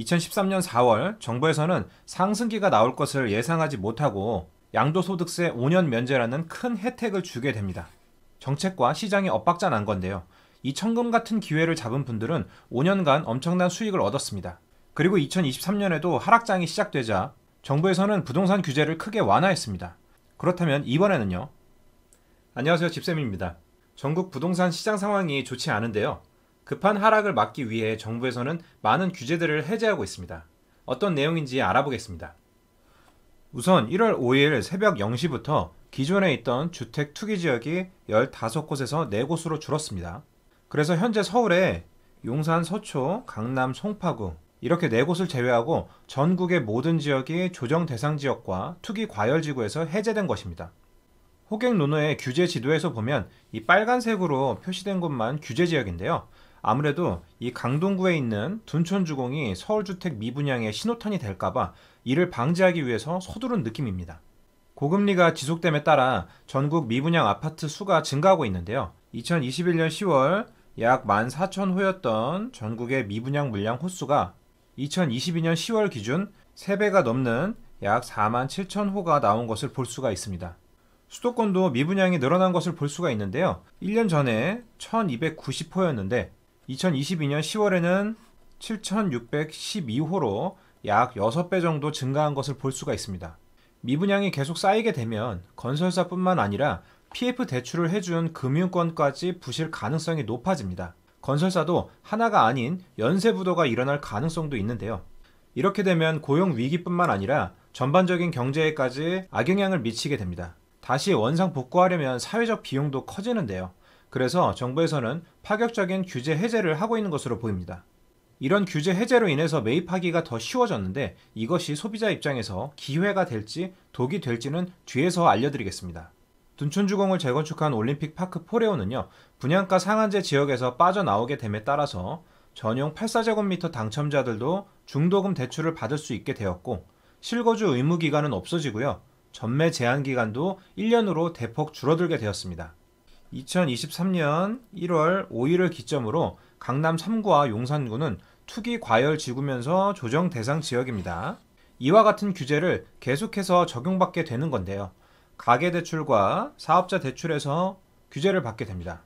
2013년 4월 정부에서는 상승기가 나올 것을 예상하지 못하고 양도소득세 5년 면제라는 큰 혜택을 주게 됩니다. 정책과 시장이 엇박자 난 건데요. 이 천금 같은 기회를 잡은 분들은 5년간 엄청난 수익을 얻었습니다. 그리고 2023년에도 하락장이 시작되자 정부에서는 부동산 규제를 크게 완화했습니다. 그렇다면 이번에는요? 안녕하세요. 집쌤입니다. 전국 부동산 시장 상황이 좋지 않은데요. 급한 하락을 막기 위해 정부에서는 많은 규제들을 해제하고 있습니다. 어떤 내용인지 알아보겠습니다. 우선 1월 5일 새벽 0시부터 기존에 있던 주택 투기 지역이 15곳에서 4곳으로 줄었습니다. 그래서 현재 서울에 용산, 서초, 강남, 송파구 이렇게 4곳을 제외하고 전국의 모든 지역이 조정 대상 지역과 투기 과열 지구에서 해제된 것입니다. 호객 논어의 규제 지도에서 보면 이 빨간색으로 표시된 곳만 규제 지역인데요. 아무래도 이 강동구에 있는 둔촌주공이 서울주택 미분양의 신호탄이 될까봐 이를 방지하기 위해서 서두른 느낌입니다. 고금리가 지속됨에 따라 전국 미분양 아파트 수가 증가하고 있는데요. 2021년 10월 약 14,000호였던 전국의 미분양 물량 호수가 2022년 10월 기준 3배가 넘는 약 47,000호가 나온 것을 볼 수가 있습니다. 수도권도 미분양이 늘어난 것을 볼 수가 있는데요. 1년 전에 1,290호였는데 2022년 10월에는 7,612호로 약 6배 정도 증가한 것을 볼 수가 있습니다. 미분양이 계속 쌓이게 되면 건설사뿐만 아니라 PF 대출을 해준 금융권까지 부실 가능성이 높아집니다. 건설사도 하나가 아닌 연쇄부도가 일어날 가능성도 있는데요. 이렇게 되면 고용 위기뿐만 아니라 전반적인 경제에까지 악영향을 미치게 됩니다. 다시 원상 복구하려면 사회적 비용도 커지는데요. 그래서 정부에서는 파격적인 규제 해제를 하고 있는 것으로 보입니다. 이런 규제 해제로 인해서 매입하기가 더 쉬워졌는데 이것이 소비자 입장에서 기회가 될지 독이 될지는 뒤에서 알려드리겠습니다. 둔촌주공을 재건축한 올림픽 파크 포레오는요, 분양가 상한제 지역에서 빠져나오게 됨에 따라서 전용 8사제곱미터 당첨자들도 중도금 대출을 받을 수 있게 되었고, 실거주 의무 기간은 없어지고요, 전매 제한 기간도 1년으로 대폭 줄어들게 되었습니다. 2023년 1월 5일을 기점으로 강남 3구와 용산구는 투기 과열 지구면서 조정 대상 지역입니다. 이와 같은 규제를 계속해서 적용받게 되는 건데요. 가계대출과 사업자 대출에서 규제를 받게 됩니다.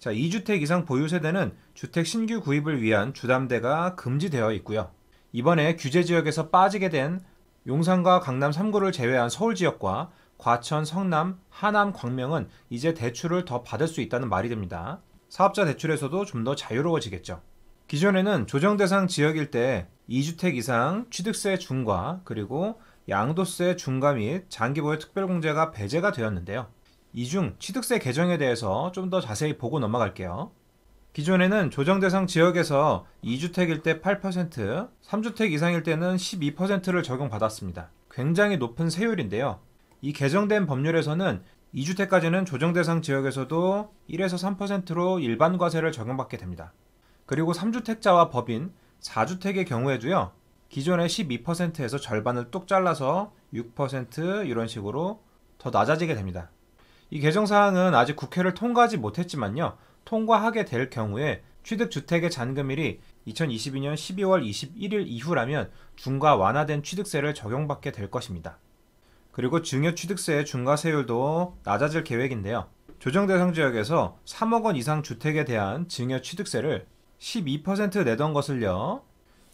자, 2주택 이상 보유 세대는 주택 신규 구입을 위한 주담대가 금지되어 있고요. 이번에 규제 지역에서 빠지게 된 용산과 강남 3구를 제외한 서울 지역과 과천, 성남, 하남, 광명은 이제 대출을 더 받을 수 있다는 말이 됩니다. 사업자 대출에서도 좀 더 자유로워지겠죠. 기존에는 조정 대상 지역일 때 2주택 이상 취득세 중과 그리고 양도세 중과 및 장기보유 특별공제가 배제가 되었는데요. 이 중 취득세 개정에 대해서 좀 더 자세히 보고 넘어갈게요. 기존에는 조정 대상 지역에서 2주택일 때 8%, 3주택 이상일 때는 12%를 적용받았습니다. 굉장히 높은 세율인데요. 이 개정된 법률에서는 2주택까지는 조정대상 지역에서도 1에서 3%로 일반 과세를 적용받게 됩니다. 그리고 3주택자와 법인, 4주택의 경우에도요. 기존의 12%에서 절반을 뚝 잘라서 6% 이런 식으로 더 낮아지게 됩니다. 이 개정 사항은 아직 국회를 통과하지 못했지만요. 통과하게 될 경우에 취득주택의 잔금일이 2022년 12월 21일 이후라면 중과 완화된 취득세를 적용받게 될 것입니다. 그리고 증여취득세 의 중과세율도 낮아질 계획인데요. 조정 대상 지역에서 3억 원 이상 주택에 대한 증여취득세를 12% 내던 것을요.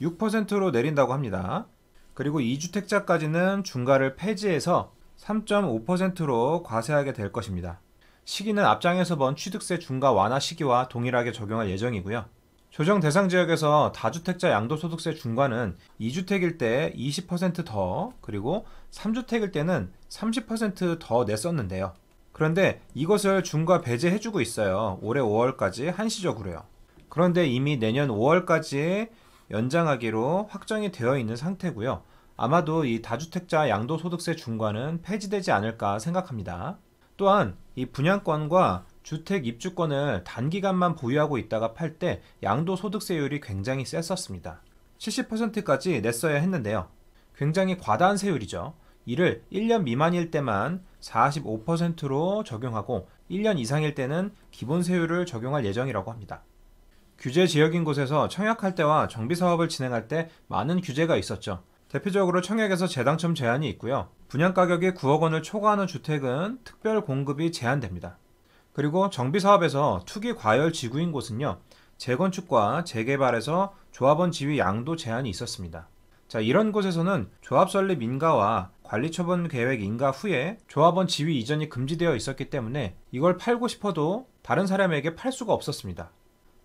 6%로 내린다고 합니다. 그리고 2주택자까지는 중과를 폐지해서 3.5%로 과세하게 될 것입니다. 시기는 앞장에서 본 취득세 중과 완화 시기와 동일하게 적용할 예정이고요. 조정 대상 지역에서 다주택자 양도소득세 중과는 2주택일 때 20%더 그리고 3주택일 때는 30%더 냈었는데요. 그런데 이것을 중과 배제해주고 있어요. 올해 5월까지 한시적으로요. 그런데 이미 내년 5월까지 연장하기로 확정이 되어 있는 상태고요. 아마도 이 다주택자 양도소득세 중과는 폐지되지 않을까 생각합니다. 또한 이 분양권과 주택 입주권을 단기간만 보유하고 있다가 팔 때 양도소득세율이 굉장히 셌었습니다. 70%까지 냈어야 했는데요. 굉장히 과다한 세율이죠. 이를 1년 미만일 때만 45%로 적용하고 1년 이상일 때는 기본 세율을 적용할 예정이라고 합니다. 규제 지역인 곳에서 청약할 때와 정비 사업을 진행할 때 많은 규제가 있었죠. 대표적으로 청약에서 재당첨 제한이 있고요. 분양 가격이 9억 원을 초과하는 주택은 특별 공급이 제한됩니다. 그리고 정비 사업에서 투기 과열 지구인 곳은요. 재건축과 재개발에서 조합원 지위 양도 제한이 있었습니다. 자, 이런 곳에서는 조합 설립 인가와 관리 처분 계획 인가 후에 조합원 지위 이전이 금지되어 있었기 때문에 이걸 팔고 싶어도 다른 사람에게 팔 수가 없었습니다.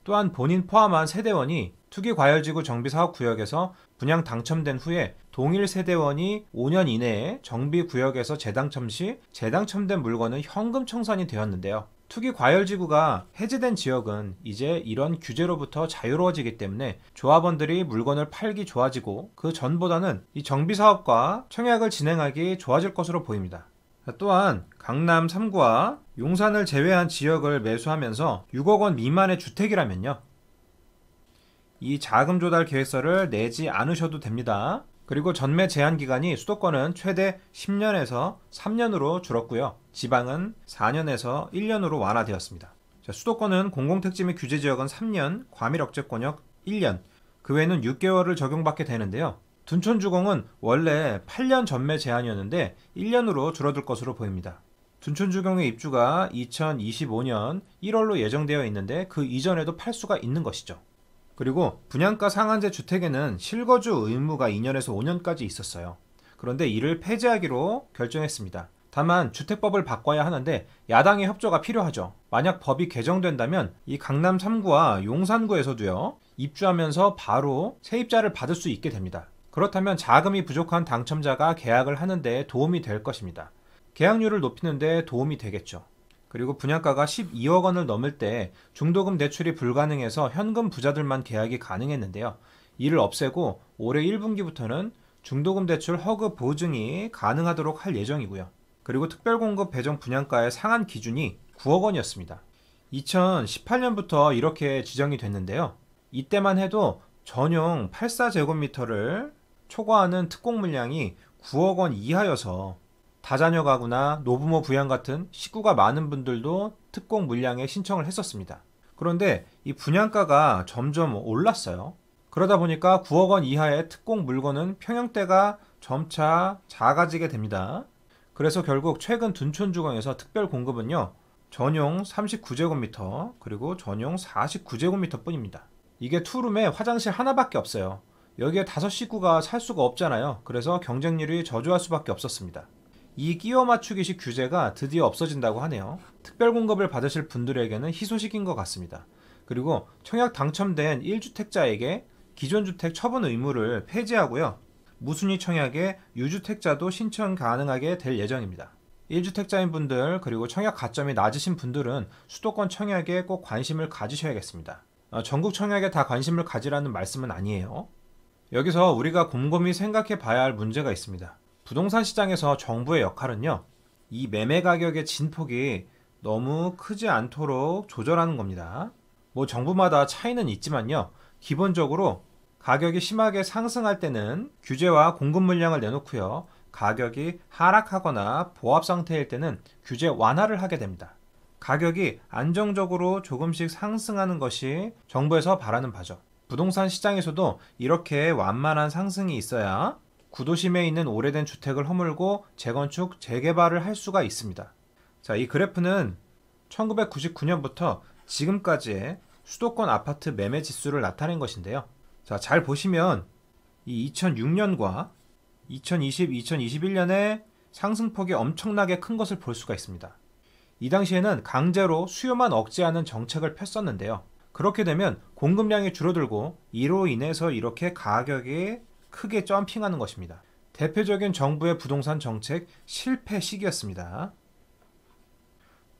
또한 본인 포함한 세대원이 투기 과열지구 정비 사업 구역에서 분양 당첨된 후에 동일 세대원이 5년 이내에 정비 구역에서 재당첨 시 재당첨된 물건은 현금 청산이 되었는데요. 투기 과열 지구가 해제된 지역은 이제 이런 규제로부터 자유로워지기 때문에 조합원들이 물건을 팔기 좋아지고 그 전보다는 이 정비 사업과 청약을 진행하기 좋아질 것으로 보입니다. 또한 강남 3구와 용산을 제외한 지역을 매수하면서 6억 원 미만의 주택이라면요. 이 자금 조달 계획서를 내지 않으셔도 됩니다. 그리고 전매 제한 기간이 수도권은 최대 10년에서 3년으로 줄었고요. 지방은 4년에서 1년으로 완화되었습니다. 자, 수도권은 공공택지 및 규제 지역은 3년, 과밀억제권역 1년, 그 외에는 6개월을 적용받게 되는데요. 둔촌주공은 원래 8년 전매 제한이었는데 1년으로 줄어들 것으로 보입니다. 둔촌주공의 입주가 2025년 1월로 예정되어 있는데 그 이전에도 팔 수가 있는 것이죠. 그리고 분양가 상한제 주택에는 실거주 의무가 2년에서 5년까지 있었어요. 그런데 이를 폐지하기로 결정했습니다. 다만 주택법을 바꿔야 하는데 야당의 협조가 필요하죠. 만약 법이 개정된다면 이 강남 3구와 용산구에서도요. 입주하면서 바로 세입자를 받을 수 있게 됩니다. 그렇다면 자금이 부족한 당첨자가 계약을 하는 데 도움이 될 것입니다. 계약률을 높이는 데 도움이 되겠죠. 그리고 분양가가 12억 원을 넘을 때 중도금 대출이 불가능해서 현금 부자들만 계약이 가능했는데요. 이를 없애고 올해 1분기부터는 중도금 대출 허그 보증이 가능하도록 할 예정이고요. 그리고 특별공급 배정 분양가의 상한 기준이 9억 원이었습니다. 2018년부터 이렇게 지정이 됐는데요. 이때만 해도 전용 84제곱미터를 초과하는 특공 물량이 9억 원 이하여서 다자녀 가구나 노부모 부양 같은 식구가 많은 분들도 특공 물량에 신청을 했었습니다. 그런데 이 분양가가 점점 올랐어요. 그러다 보니까 9억 원 이하의 특공 물건은 평형대가 점차 작아지게 됩니다. 그래서 결국 최근 둔촌주공에서 특별 공급은요, 전용 39제곱미터, 그리고 전용 49제곱미터 뿐입니다. 이게 투룸에 화장실 하나밖에 없어요. 여기에 다섯 식구가 살 수가 없잖아요. 그래서 경쟁률이 저조할 수밖에 없었습니다. 이 끼워 맞추기식 규제가 드디어 없어진다고 하네요. 특별 공급을 받으실 분들에게는 희소식인 것 같습니다. 그리고 청약 당첨된 1주택자에게 기존 주택 처분 의무를 폐지하고요. 무순위 청약에 유주택자도 신청 가능하게 될 예정입니다. 1주택자인 분들 그리고 청약 가점이 낮으신 분들은 수도권 청약에 꼭 관심을 가지셔야겠습니다. 어, 전국 청약에 다 관심을 가지라는 말씀은 아니에요. 여기서 우리가 곰곰이 생각해 봐야 할 문제가 있습니다. 부동산 시장에서 정부의 역할은요. 이 매매 가격의 진폭이 너무 크지 않도록 조절하는 겁니다. 뭐 정부마다 차이는 있지만요. 기본적으로 가격이 심하게 상승할 때는 규제와 공급 물량을 내놓고요. 가격이 하락하거나 보합 상태일 때는 규제 완화를 하게 됩니다. 가격이 안정적으로 조금씩 상승하는 것이 정부에서 바라는 바죠. 부동산 시장에서도 이렇게 완만한 상승이 있어야 구도심에 있는 오래된 주택을 허물고 재건축, 재개발을 할 수가 있습니다. 자, 이 그래프는 1999년부터 지금까지의 수도권 아파트 매매 지수를 나타낸 것인데요. 자, 잘 보시면 이 2006년과 2020, 2021년에 상승폭이 엄청나게 큰 것을 볼 수가 있습니다. 이 당시에는 강제로 수요만 억제하는 정책을 폈었는데요. 그렇게 되면 공급량이 줄어들고 이로 인해서 이렇게 가격이 크게 점핑하는 것입니다. 대표적인 정부의 부동산 정책 실패 시기였습니다.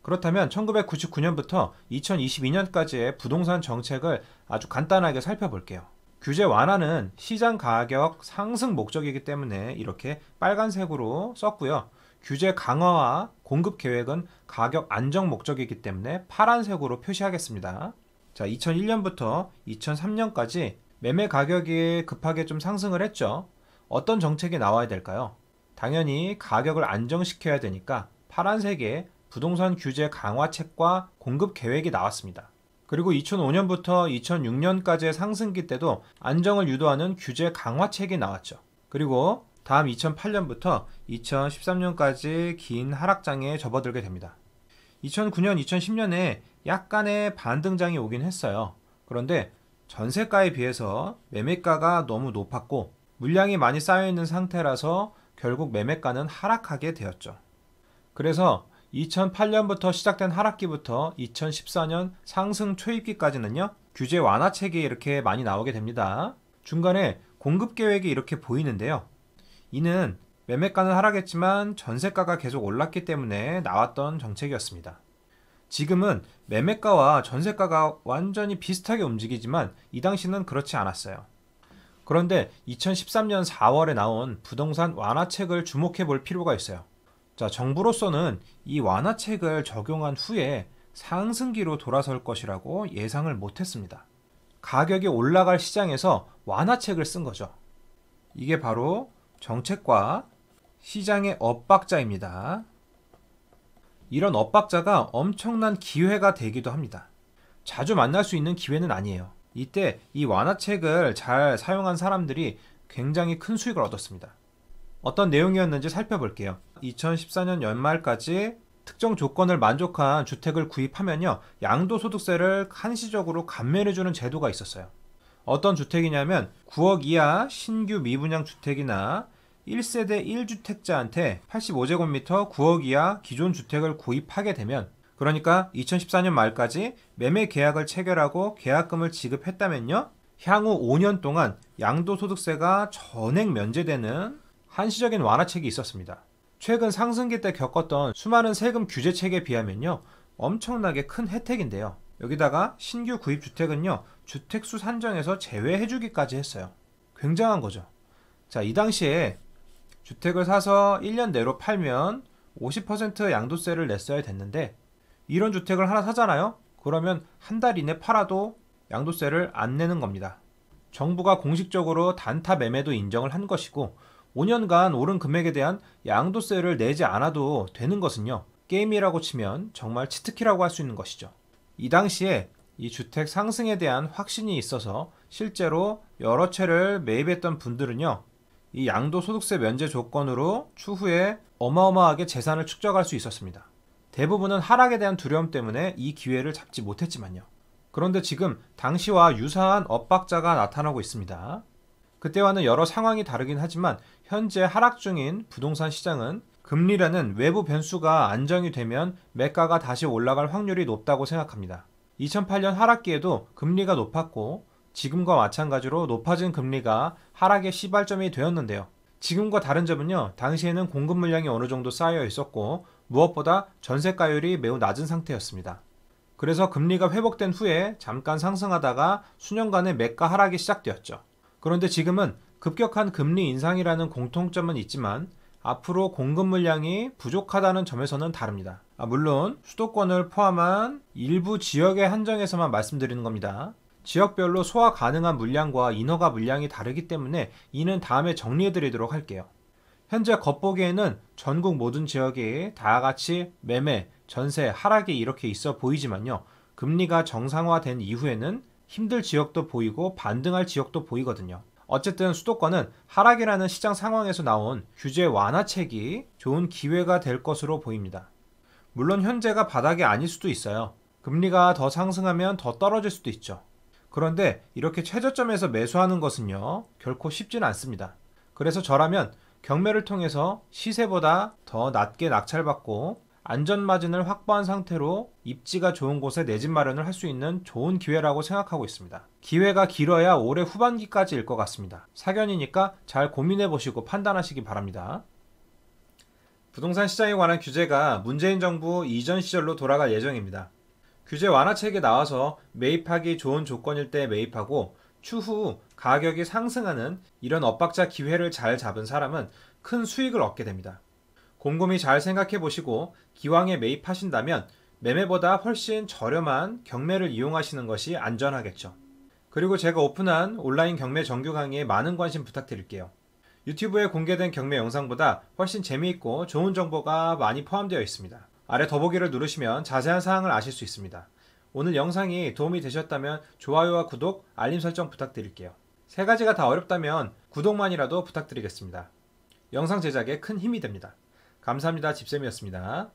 그렇다면 1999년부터 2022년까지의 부동산 정책을 아주 간단하게 살펴볼게요. 규제 완화는 시장 가격 상승 목적이기 때문에 이렇게 빨간색으로 썼고요. 규제 강화와 공급 계획은 가격 안정 목적이기 때문에 파란색으로 표시하겠습니다. 자, 2001년부터 2003년까지 매매 가격이 급하게 좀 상승을 했죠. 어떤 정책이 나와야 될까요? 당연히 가격을 안정시켜야 되니까 파란색의 부동산 규제 강화책과 공급 계획이 나왔습니다. 그리고 2005년부터 2006년까지의 상승기 때도 안정을 유도하는 규제 강화책이 나왔죠. 그리고 다음 2008년부터 2013년까지 긴 하락장에 접어들게 됩니다. 2009년, 2010년에 약간의 반등장이 오긴 했어요. 그런데 전세가에 비해서 매매가가 너무 높았고 물량이 많이 쌓여있는 상태라서 결국 매매가는 하락하게 되었죠. 그래서 2008년부터 시작된 하락기부터 2014년 상승 초입기까지는요, 규제 완화책이 이렇게 많이 나오게 됩니다. 중간에 공급 계획이 이렇게 보이는데요. 이는 매매가는 하락했지만 전세가가 계속 올랐기 때문에 나왔던 정책이었습니다. 지금은 매매가와 전세가가 완전히 비슷하게 움직이지만 이 당시는 그렇지 않았어요. 그런데 2013년 4월에 나온 부동산 완화책을 주목해 볼 필요가 있어요. 자, 정부로서는 이 완화책을 적용한 후에 상승기로 돌아설 것이라고 예상을 못했습니다. 가격이 올라갈 시장에서 완화책을 쓴 거죠. 이게 바로 정책과 시장의 엇박자입니다. 이런 엇박자가 엄청난 기회가 되기도 합니다. 자주 만날 수 있는 기회는 아니에요. 이때 이 완화책을 잘 사용한 사람들이 굉장히 큰 수익을 얻었습니다. 어떤 내용이었는지 살펴볼게요. 2014년 연말까지 특정 조건을 만족한 주택을 구입하면요. 양도소득세를 한시적으로 감면해주는 제도가 있었어요. 어떤 주택이냐면 9억 이하 신규 미분양 주택이나 1세대 1주택자한테 85제곱미터 9억 이하 기존 주택을 구입하게 되면 그러니까 2014년 말까지 매매 계약을 체결하고 계약금을 지급했다면요. 향후 5년 동안 양도소득세가 전액 면제되는 한시적인 완화책이 있었습니다. 최근 상승기 때 겪었던 수많은 세금 규제책에 비하면요. 엄청나게 큰 혜택인데요. 여기다가 신규 구입 주택은요. 주택수 산정에서 제외해주기까지 했어요. 굉장한 거죠. 자, 이 당시에 주택을 사서 1년 내로 팔면 50% 양도세를 냈어야 됐는데 이런 주택을 하나 사잖아요? 그러면 한 달 이내 팔아도 양도세를 안 내는 겁니다. 정부가 공식적으로 단타 매매도 인정을 한 것이고 5년간 오른 금액에 대한 양도세를 내지 않아도 되는 것은요. 게임이라고 치면 정말 치트키라고 할 수 있는 것이죠. 이 당시에 이 주택 상승에 대한 확신이 있어서 실제로 여러 채를 매입했던 분들은요. 이 양도소득세 면제 조건으로 추후에 어마어마하게 재산을 축적할 수 있었습니다. 대부분은 하락에 대한 두려움 때문에 이 기회를 잡지 못했지만요. 그런데 지금 당시와 유사한 엇박자가 나타나고 있습니다. 그때와는 여러 상황이 다르긴 하지만 현재 하락 중인 부동산 시장은 금리라는 외부 변수가 안정이 되면 매가가 다시 올라갈 확률이 높다고 생각합니다. 2008년 하락기에도 금리가 높았고 지금과 마찬가지로 높아진 금리가 하락의 시발점이 되었는데요. 지금과 다른 점은요, 당시에는 공급 물량이 어느 정도 쌓여 있었고, 무엇보다 전세가율이 매우 낮은 상태였습니다. 그래서 금리가 회복된 후에 잠깐 상승하다가 수년간의 매가 하락이 시작되었죠. 그런데 지금은 급격한 금리 인상이라는 공통점은 있지만 앞으로 공급 물량이 부족하다는 점에서는 다릅니다. 아, 물론 수도권을 포함한 일부 지역의 한정에서만 말씀드리는 겁니다. 지역별로 소화 가능한 물량과 인허가 물량이 다르기 때문에 이는 다음에 정리해 드리도록 할게요. 현재 겉보기에는 전국 모든 지역에 다같이 매매, 전세, 하락이 이렇게 있어 보이지만요. 금리가 정상화된 이후에는 힘들 지역도 보이고 반등할 지역도 보이거든요. 어쨌든 수도권은 하락이라는 시장 상황에서 나온 규제 완화책이 좋은 기회가 될 것으로 보입니다. 물론 현재가 바닥이 아닐 수도 있어요. 금리가 더 상승하면 더 떨어질 수도 있죠. 그런데 이렇게 최저점에서 매수하는 것은요, 결코 쉽지는 않습니다. 그래서 저라면 경매를 통해서 시세보다 더 낮게 낙찰받고 안전마진을 확보한 상태로 입지가 좋은 곳에 내 집 마련을 할 수 있는 좋은 기회라고 생각하고 있습니다. 기회가 길어야 올해 후반기까지일 것 같습니다. 사견이니까 잘 고민해 보시고 판단하시기 바랍니다. 부동산 시장에 관한 규제가 문재인 정부 이전 시절로 돌아갈 예정입니다. 규제 완화책이 나와서 매입하기 좋은 조건일 때 매입하고 추후 가격이 상승하는 이런 엇박자 기회를 잘 잡은 사람은 큰 수익을 얻게 됩니다. 곰곰이 잘 생각해 보시고 기왕에 매입하신다면 매매보다 훨씬 저렴한 경매를 이용하시는 것이 안전하겠죠. 그리고 제가 오픈한 온라인 경매 정규 강의에 많은 관심 부탁드릴게요. 유튜브에 공개된 경매 영상보다 훨씬 재미있고 좋은 정보가 많이 포함되어 있습니다. 아래 더보기를 누르시면 자세한 사항을 아실 수 있습니다. 오늘 영상이 도움이 되셨다면 좋아요와 구독, 알림 설정 부탁드릴게요. 세 가지가 다 어렵다면 구독만이라도 부탁드리겠습니다. 영상 제작에 큰 힘이 됩니다. 감사합니다. 집쌤이었습니다.